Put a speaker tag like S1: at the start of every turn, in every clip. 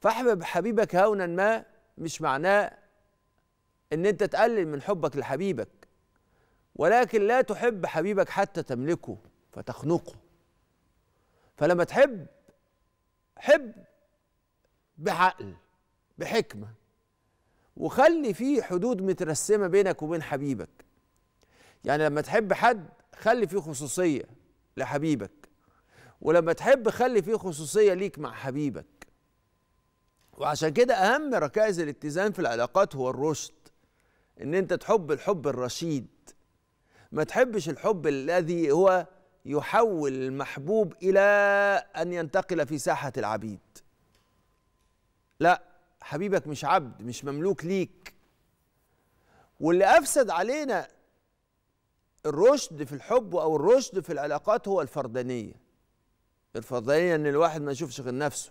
S1: فاحبب حبيبك هونا ما مش معناه ان انت تقلل من حبك لحبيبك ولكن لا تحب حبيبك حتى تملكه فتخنقه فلما تحب حب بعقل بحكمه وخلي فيه حدود مترسمه بينك وبين حبيبك يعني لما تحب حد خلي فيه خصوصيه لحبيبك ولما تحب خلي فيه خصوصيه ليك مع حبيبك وعشان كده أهم ركائز الاتزان في العلاقات هو الرشد إن أنت تحب الحب الرشيد ما تحبش الحب الذي هو يحول المحبوب إلى أن ينتقل في ساحة العبيد لا حبيبك مش عبد مش مملوك ليك واللي أفسد علينا الرشد في الحب أو الرشد في العلاقات هو الفردانية الفردانية إن الواحد ما يشوفش غير نفسه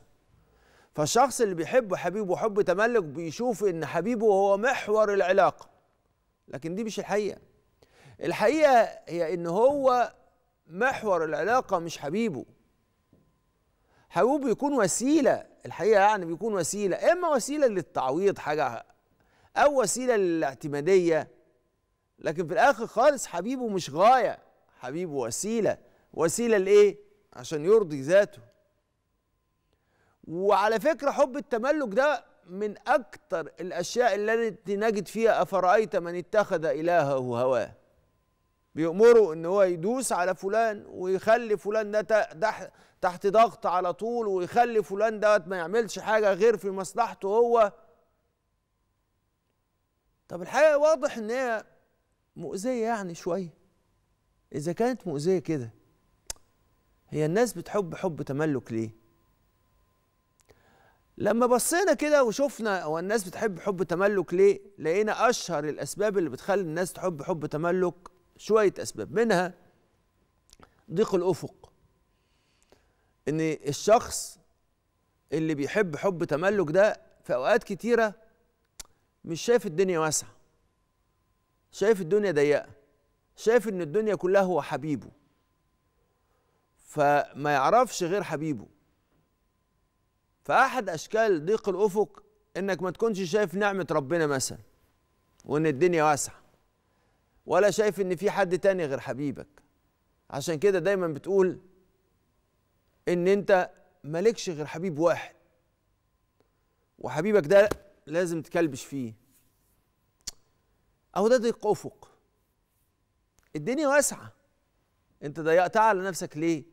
S1: فالشخص اللي بيحب حبيبه حب تملك بيشوف ان حبيبه هو محور العلاقه لكن دي مش الحقيقه الحقيقه هي ان هو محور العلاقه مش حبيبه حبيبه بيكون وسيله الحقيقه يعني بيكون وسيله اما وسيله للتعويض حاجه او وسيله للاعتماديه لكن في الاخر خالص حبيبه مش غايه حبيبه وسيله وسيله لايه عشان يرضي ذاته وعلى فكره حب التملك ده من اكتر الاشياء التي نجد فيها افرايت من اتخذ الهه هواه بيأمره ان هو يدوس على فلان ويخلي فلان ده تحت ضغط على طول ويخلي فلان ده ما يعملش حاجه غير في مصلحته هو طب الحقيقه واضح ان هي مؤذيه يعني شويه اذا كانت مؤذيه كده هي الناس بتحب حب تملك ليه لما بصينا كده وشفنا هو الناس بتحب حب تملك ليه لقينا اشهر الاسباب اللي بتخلي الناس تحب حب تملك شويه اسباب منها ضيق الافق ان الشخص اللي بيحب حب تملك ده في اوقات كتيره مش شايف الدنيا واسعه شايف الدنيا ضيقه شايف ان الدنيا كلها هو حبيبه فما يعرفش غير حبيبه فاحد اشكال ضيق الافق انك ما تكونش شايف نعمه ربنا مثلا وان الدنيا واسعه ولا شايف ان في حد تاني غير حبيبك عشان كده دايما بتقول ان انت مالكش غير حبيب واحد وحبيبك ده لازم تكلبش فيه او ده ضيق افق الدنيا واسعه انت ضيقتها على نفسك ليه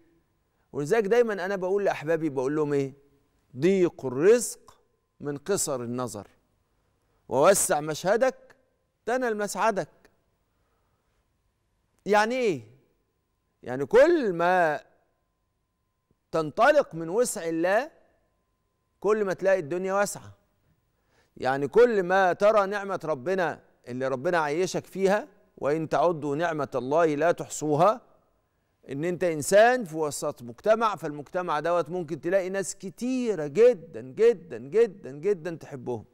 S1: ولذلك دايما انا بقول لاحبابي بقول لهم ايه ضيق الرزق من قصر النظر ووسع مشهدك تنل مسعدك يعني ايه يعني كل ما تنطلق من وسع الله كل ما تلاقي الدنيا واسعه يعني كل ما ترى نعمه ربنا اللي ربنا عيشك فيها وان تعدوا نعمه الله لا تحصوها ان انت انسان في وسط مجتمع فالمجتمع دوت ممكن تلاقي ناس كتيره جدا جدا جدا جدا تحبهم